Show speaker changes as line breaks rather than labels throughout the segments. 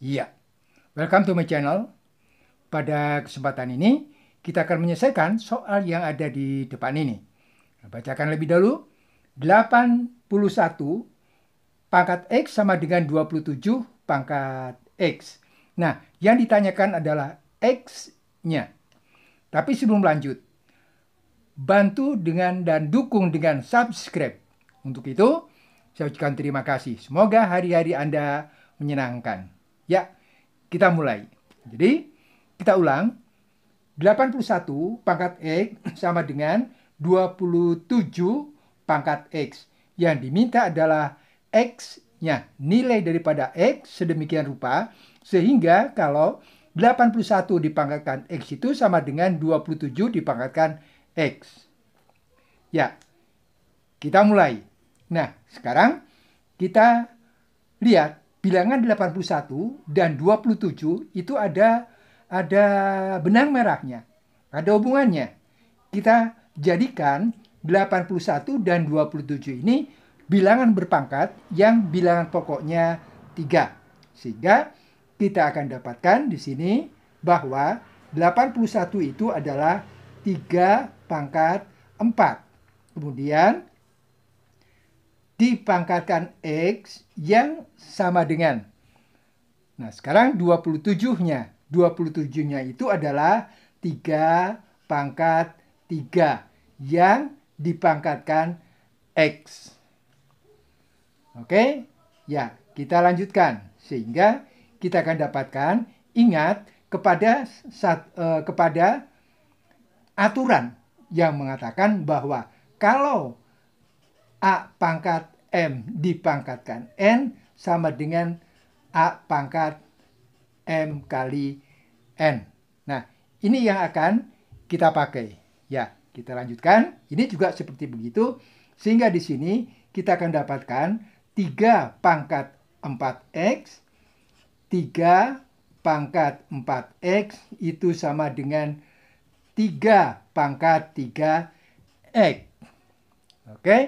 Iya, welcome to my channel. Pada kesempatan ini, kita akan menyelesaikan soal yang ada di depan ini. Bacakan lebih dahulu. 81 pangkat X sama dengan 27 pangkat X. Nah, yang ditanyakan adalah X-nya. Tapi sebelum lanjut, bantu dengan dan dukung dengan subscribe. Untuk itu, saya ucapkan terima kasih. Semoga hari-hari Anda menyenangkan. Ya, kita mulai. Jadi, kita ulang. 81 pangkat X sama dengan 27 pangkat X. Yang diminta adalah X-nya, nilai daripada X sedemikian rupa, sehingga kalau 81 dipangkatkan X itu sama dengan 27 dipangkatkan X. Ya, kita mulai. Nah, sekarang kita lihat bilangan 81 dan 27 itu ada ada benang merahnya. Ada hubungannya. Kita jadikan 81 dan 27 ini bilangan berpangkat yang bilangan pokoknya 3. Sehingga kita akan dapatkan di sini bahwa 81 itu adalah 3 pangkat 4. Kemudian dipangkatkan X yang sama dengan. Nah, sekarang 27-nya. 27-nya itu adalah 3 pangkat 3 yang dipangkatkan X. Oke? Ya, kita lanjutkan. Sehingga kita akan dapatkan, ingat, kepada, sat, eh, kepada aturan yang mengatakan bahwa kalau A pangkat M dipangkatkan N sama dengan A pangkat M kali N. Nah, ini yang akan kita pakai. Ya, kita lanjutkan. Ini juga seperti begitu. Sehingga di sini kita akan dapatkan 3 pangkat 4X. 3 pangkat 4X itu sama dengan 3 pangkat 3X. Oke? Okay?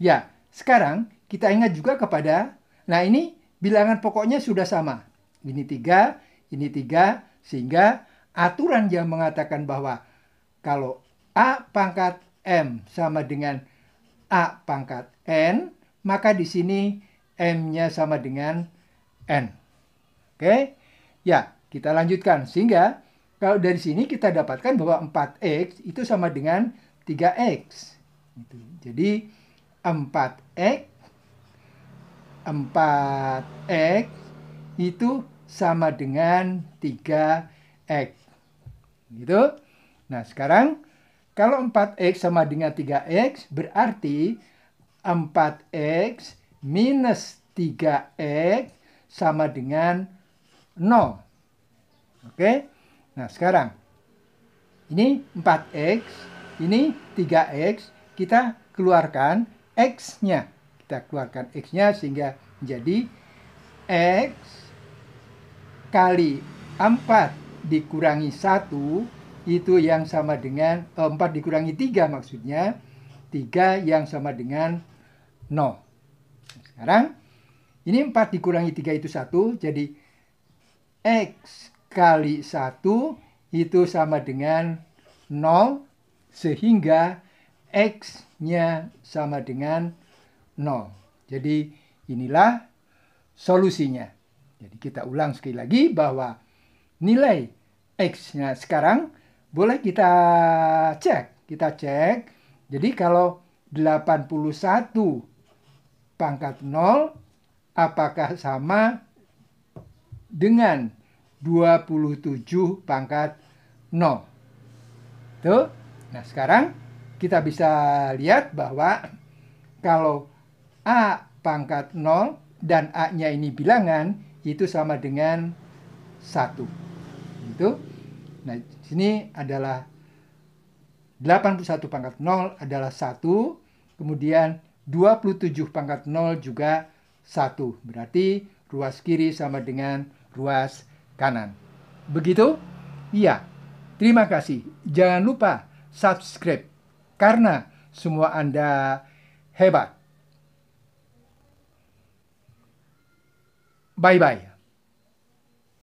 Ya, sekarang kita ingat juga kepada, nah ini bilangan pokoknya sudah sama. Ini tiga, ini tiga, sehingga aturan yang mengatakan bahwa kalau A pangkat M sama dengan A pangkat N, maka di sini M-nya sama dengan N. Oke? Ya, kita lanjutkan. Sehingga kalau dari sini kita dapatkan bahwa 4X itu sama dengan 3X. Gitu. Jadi, 4X 4X itu sama dengan 3X. Gitu. Nah, sekarang kalau 4X sama dengan 3X berarti 4X minus 3X sama dengan 0. Oke? Nah, sekarang ini 4X, ini 3X, kita keluarkan X-nya. Kita keluarkan X-nya sehingga menjadi X kali 4 dikurangi 1 itu yang sama dengan 4 eh, dikurangi 3 maksudnya 3 yang sama dengan 0. Sekarang ini 4 dikurangi 3 itu 1 jadi X kali 1 itu sama dengan 0 sehingga X-nya sama dengan 0. Jadi inilah solusinya. Jadi kita ulang sekali lagi bahwa nilai X-nya sekarang boleh kita cek. Kita cek. Jadi kalau 81 pangkat 0 apakah sama dengan 27 pangkat 0. Tuh. Nah, sekarang kita bisa lihat bahwa kalau A pangkat 0 dan A-nya ini bilangan, itu sama dengan 1. Gitu. Nah, sini adalah 81 pangkat 0 adalah 1, kemudian 27 pangkat 0 juga 1. Berarti ruas kiri sama dengan ruas kanan. Begitu? Iya. Terima kasih. Jangan lupa subscribe karena semua Anda hebat. Bye-bye.